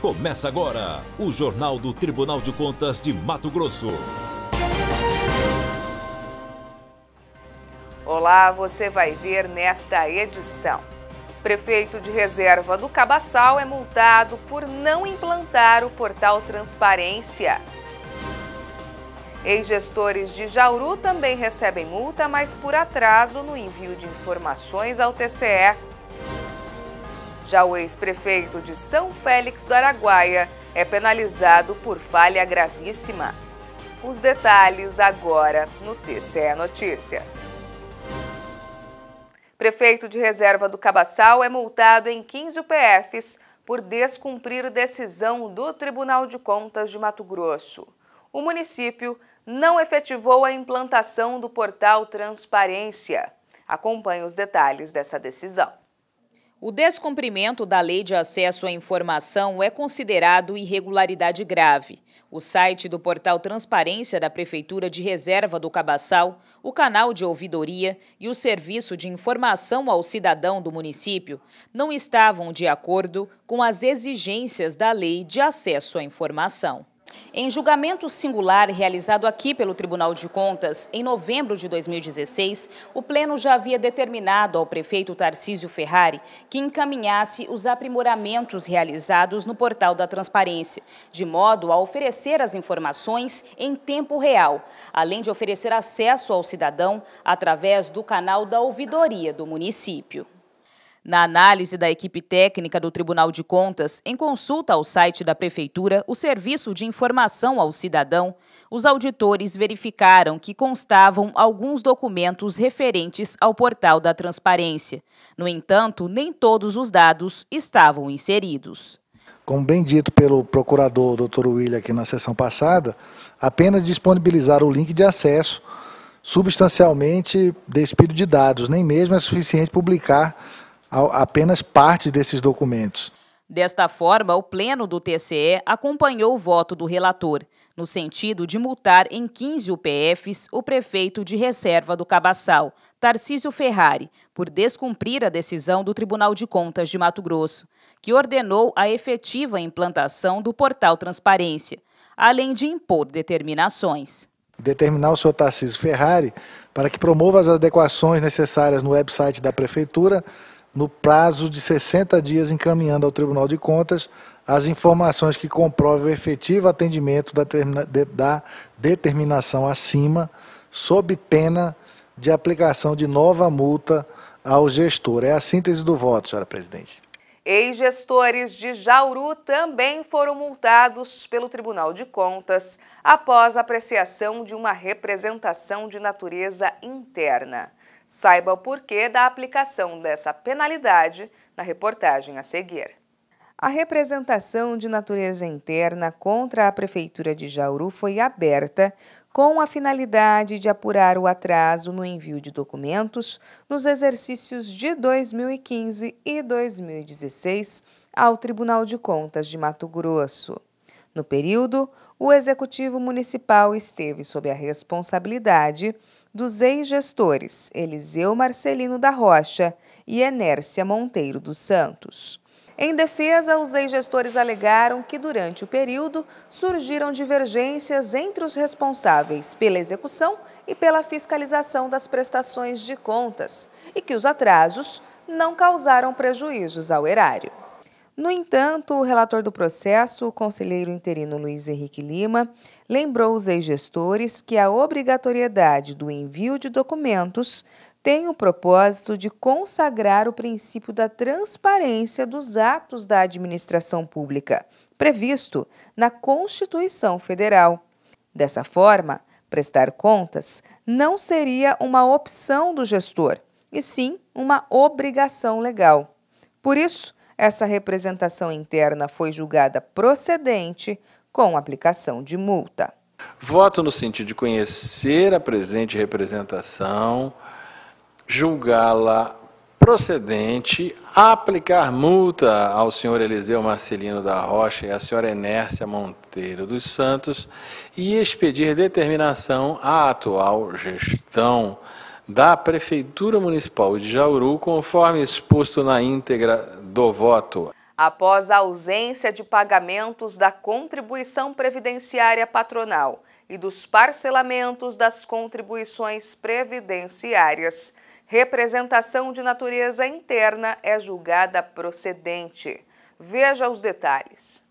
Começa agora o Jornal do Tribunal de Contas de Mato Grosso. Olá, você vai ver nesta edição. Prefeito de reserva do Cabaçal é multado por não implantar o portal Transparência. Ex-gestores de Jauru também recebem multa, mas por atraso no envio de informações ao TCE. Já o ex-prefeito de São Félix do Araguaia é penalizado por falha gravíssima. Os detalhes agora no TCE Notícias. Prefeito de reserva do Cabaçal é multado em 15 UPFs por descumprir decisão do Tribunal de Contas de Mato Grosso. O município não efetivou a implantação do portal Transparência. Acompanhe os detalhes dessa decisão. O descumprimento da Lei de Acesso à Informação é considerado irregularidade grave. O site do portal Transparência da Prefeitura de Reserva do Cabaçal, o canal de ouvidoria e o serviço de informação ao cidadão do município não estavam de acordo com as exigências da Lei de Acesso à Informação. Em julgamento singular realizado aqui pelo Tribunal de Contas, em novembro de 2016, o Pleno já havia determinado ao prefeito Tarcísio Ferrari que encaminhasse os aprimoramentos realizados no portal da transparência, de modo a oferecer as informações em tempo real, além de oferecer acesso ao cidadão através do canal da ouvidoria do município. Na análise da equipe técnica do Tribunal de Contas, em consulta ao site da Prefeitura, o Serviço de Informação ao Cidadão, os auditores verificaram que constavam alguns documentos referentes ao portal da transparência. No entanto, nem todos os dados estavam inseridos. Como bem dito pelo procurador Dr. William aqui na sessão passada, apenas disponibilizar o link de acesso substancialmente despido de dados, nem mesmo é suficiente publicar apenas parte desses documentos. Desta forma, o Pleno do TCE acompanhou o voto do relator, no sentido de multar em 15 UPFs o prefeito de reserva do Cabaçal, Tarcísio Ferrari, por descumprir a decisão do Tribunal de Contas de Mato Grosso, que ordenou a efetiva implantação do portal Transparência, além de impor determinações. Determinar o senhor Tarcísio Ferrari para que promova as adequações necessárias no website da Prefeitura no prazo de 60 dias, encaminhando ao Tribunal de Contas as informações que comprovem o efetivo atendimento da, de, da determinação acima, sob pena de aplicação de nova multa ao gestor. É a síntese do voto, senhora presidente. Ex-gestores de Jauru também foram multados pelo Tribunal de Contas após apreciação de uma representação de natureza interna. Saiba o porquê da aplicação dessa penalidade na reportagem a seguir. A representação de natureza interna contra a Prefeitura de Jauru foi aberta com a finalidade de apurar o atraso no envio de documentos nos exercícios de 2015 e 2016 ao Tribunal de Contas de Mato Grosso. No período, o Executivo Municipal esteve sob a responsabilidade dos ex-gestores Eliseu Marcelino da Rocha e Enércia Monteiro dos Santos. Em defesa, os ex-gestores alegaram que durante o período surgiram divergências entre os responsáveis pela execução e pela fiscalização das prestações de contas e que os atrasos não causaram prejuízos ao erário. No entanto, o relator do processo, o conselheiro interino Luiz Henrique Lima, lembrou os ex-gestores que a obrigatoriedade do envio de documentos tem o propósito de consagrar o princípio da transparência dos atos da administração pública, previsto na Constituição Federal. Dessa forma, prestar contas não seria uma opção do gestor, e sim uma obrigação legal. Por isso, essa representação interna foi julgada procedente com aplicação de multa. Voto no sentido de conhecer a presente representação, julgá-la procedente, aplicar multa ao senhor Eliseu Marcelino da Rocha e à senhora Enércia Monteiro dos Santos e expedir determinação à atual gestão da Prefeitura Municipal de Jauru, conforme exposto na íntegra do voto. Após a ausência de pagamentos da contribuição previdenciária patronal e dos parcelamentos das contribuições previdenciárias, representação de natureza interna é julgada procedente. Veja os detalhes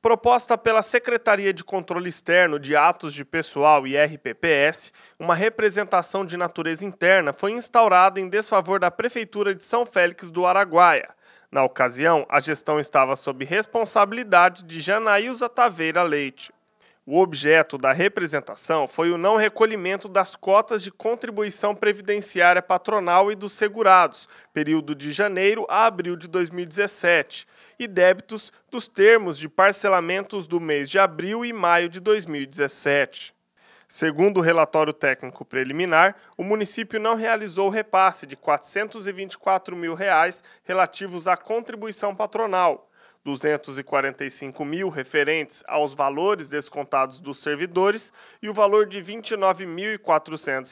proposta pela Secretaria de Controle Externo de Atos de Pessoal e RPPS, uma representação de natureza interna foi instaurada em desfavor da Prefeitura de São Félix do Araguaia. Na ocasião, a gestão estava sob responsabilidade de Janaíza Taveira Leite. O objeto da representação foi o não recolhimento das cotas de contribuição previdenciária patronal e dos segurados, período de janeiro a abril de 2017, e débitos dos termos de parcelamentos do mês de abril e maio de 2017. Segundo o relatório técnico preliminar, o município não realizou o repasse de R$ 424 mil reais relativos à contribuição patronal, 245 mil referentes aos valores descontados dos servidores e o valor de R$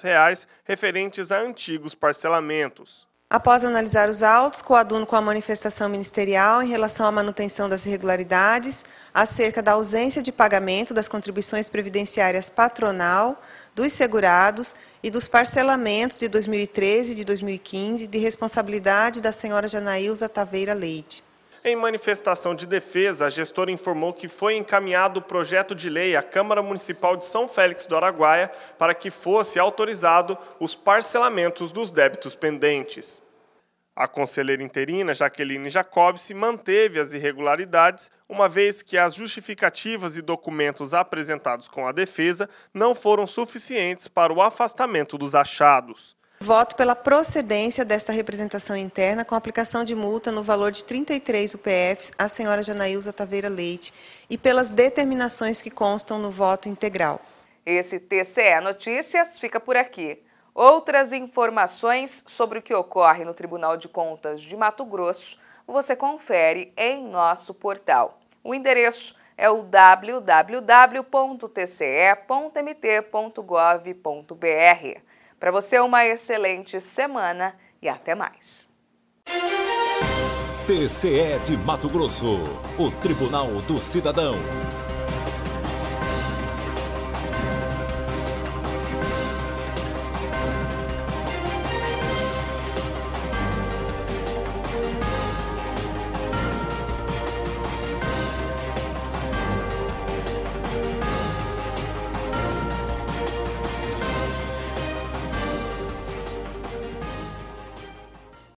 reais referentes a antigos parcelamentos. Após analisar os autos, coaduno com a manifestação ministerial em relação à manutenção das irregularidades, acerca da ausência de pagamento das contribuições previdenciárias patronal, dos segurados e dos parcelamentos de 2013 e de 2015 de responsabilidade da senhora Janaíza Taveira Leite. Em manifestação de defesa, a gestora informou que foi encaminhado o projeto de lei à Câmara Municipal de São Félix do Araguaia para que fosse autorizado os parcelamentos dos débitos pendentes. A conselheira interina Jaqueline Jacobs, se manteve as irregularidades, uma vez que as justificativas e documentos apresentados com a defesa não foram suficientes para o afastamento dos achados voto pela procedência desta representação interna com aplicação de multa no valor de 33 UPFs à senhora Janaíza Taveira Leite e pelas determinações que constam no voto integral. Esse TCE Notícias fica por aqui. Outras informações sobre o que ocorre no Tribunal de Contas de Mato Grosso você confere em nosso portal. O endereço é o www.tce.mt.gov.br. Para você, uma excelente semana e até mais. TCE de Mato Grosso, o Tribunal do Cidadão.